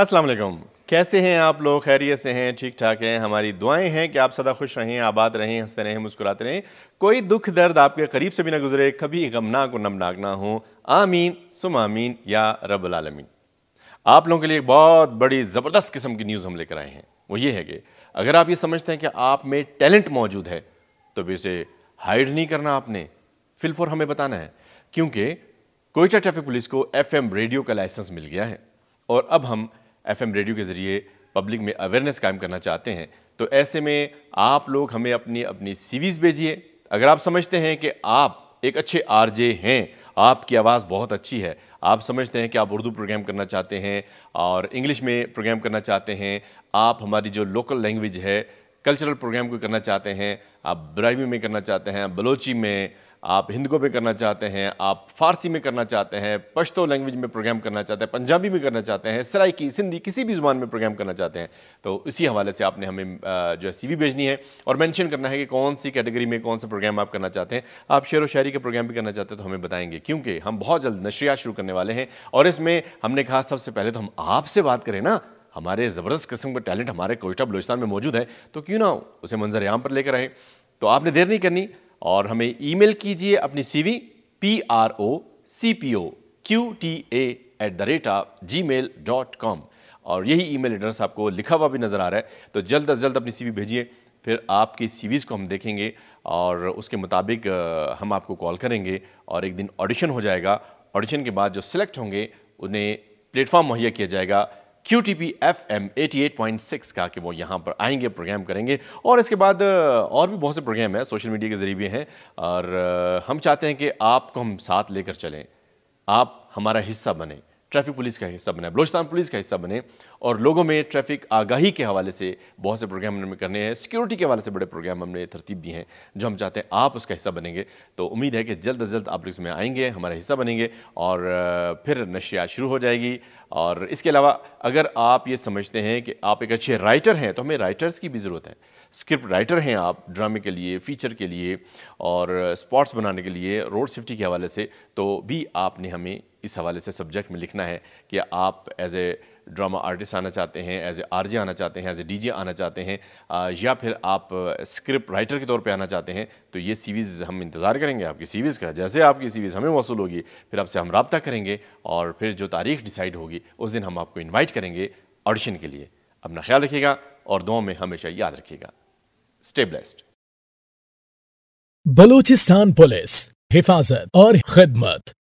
अस्सलाम वालेकुम कैसे हैं आप लोग खैरियत से हैं ठीक ठाक हैं हमारी दुआएं हैं कि आप सदा खुश रहें आबाद रहें हंसते रहें मुस्कुराते रहें कोई दुख दर्द आपके करीब से भी ना गुजरे कभी गमनाक और नमनाक ना हो आमीन सुम आमीन या रब्बुल आलमीन आप लोगों के लिए एक बहुत बड़ी ज़बरदस्त किस्म की न्यूज़ हम लेकर आए हैं वो ये है कि अगर आप ये समझते हैं कि आप में टैलेंट मौजूद है तो भी इसे हाइड नहीं करना आपने फिलफोर हमें बताना है क्योंकि कोयटा ट्रैफिक पुलिस को एम रेडियो का लाइसेंस मिल गया है और अब हम एफएम रेडियो के ज़रिए पब्लिक में अवेयरनेस कायम करना चाहते हैं तो ऐसे में आप लोग हमें अपनी अपनी सीवीज भेजिए अगर आप समझते हैं कि आप एक अच्छे आर हैं आपकी आवाज़ बहुत अच्छी है आप समझते हैं कि आप उर्दू प्रोग्राम करना चाहते हैं और इंग्लिश में प्रोग्राम करना चाहते हैं आप हमारी जो लोकल लैंग्वेज है कल्चरल प्रोग्राम को करना चाहते हैं आप ब्राइवी में करना चाहते हैं बलोची में आप हिंदको में करना चाहते हैं आप फारसी में करना चाहते हैं पश्तो लैंग्वेज में प्रोग्राम करना चाहते हैं पंजाबी में करना चाहते हैं सराइकी सिंधी किसी भी ज़ुबान में प्रोग्राम करना चाहते हैं तो इसी हवाले से आपने हमें जो है सी भेजनी है और मैंशन करना है कि कौन सी कैटेगरी में कौन सा प्रोग्राम आप करना चाहते हैं आप शेर व शायरी के प्रोग्राम भी करना चाहते हैं तो हमें बताएंगे क्योंकि हम बहुत जल्द नशरिया शुरू करने वाले हैं और इसमें हमने कहा सबसे पहले तो हम आपसे बात करें ना हमारे ज़बरदस्त किस्म का टैलेंट हमारे कोयटा बलोचिस्तान में मौजूद है तो क्यों ना उसे मंजर आम पर लेकर आए तो आपने देर नहीं करनी और हमें ईमेल कीजिए अपनी CV P R O C P O Q T at the rate of gmail dot com और यही ईमेल एड्रेस आपको लिखा हुआ भी नज़र आ रहा है तो जल्द अज जल्द अपनी सीवी भेजिए फिर आपकी सीवीज़ को हम देखेंगे और उसके मुताबिक हम आपको कॉल करेंगे और एक दिन ऑडिशन हो जाएगा ऑडिशन के बाद जो सिलेक्ट होंगे उन्हें प्लेटफॉर्म मुहैया किया जाएगा Q T P F M eighty eight point six का कि वो यहाँ पर आएंगे प्रोग्राम करेंगे और इसके बाद और भी बहुत से प्रोग्राम हैं सोशल मीडिया के ज़रिए भी हैं और हम चाहते हैं कि आपको हम साथ लेकर चलें आप हमारा हिस्सा बने ट्रैफिक पुलिस का हिस्सा बने बलोचिस्तान पुलिस का हिस्सा बने और लोगों में ट्रैफिक आगाही के हवाले से बहुत से प्रोग्राम हमने करने हैं सिक्योरिटी के हवाले से बड़े प्रोग्राम हमने तरतीब दिए हैं जो हम चाहते हैं आप उसका हिस्सा बनेंगे तो उम्मीद है कि जल्द अज जल्द आप लोग इसमें आएंगे हमारा हिस्सा बनेंगे और फिर नशियात शुरू हो जाएगी और इसके अलावा अगर आप ये समझते हैं कि आप एक अच्छे राइटर हैं तो हमें राइटर्स की भी ज़रूरत है स्क्रिप्ट राइटर हैं आप ड्रामे के लिए फीचर के लिए और स्पॉट्स बनाने के लिए रोड सेफ्टी के हवाले से तो भी आपने हमें इस हवाले से सब्जेक्ट में लिखना है कि आप एज ए ड्रामा आर्टिस्ट आना चाहते हैं एज ए आर आना चाहते हैं एज ए डी आना चाहते हैं या फिर आप स्क्रिप्ट राइटर के तौर पे आना चाहते हैं तो ये सीवीज़ हम इंतज़ार करेंगे आपकी सीवीज़ का जैसे आपकी सीवीज़ हमें मौसू होगी फिर आपसे हम रबता करेंगे और फिर जो तारीख डिसाइड होगी उस दिन हम आपको इन्वाइट करेंगे ऑडिशन के लिए अपना ख्याल रखिएगा और दो में हमेशा याद रखिएगा स्टे ब्लेस्ड बलूचिस्तान पुलिस हिफाजत और खिदमत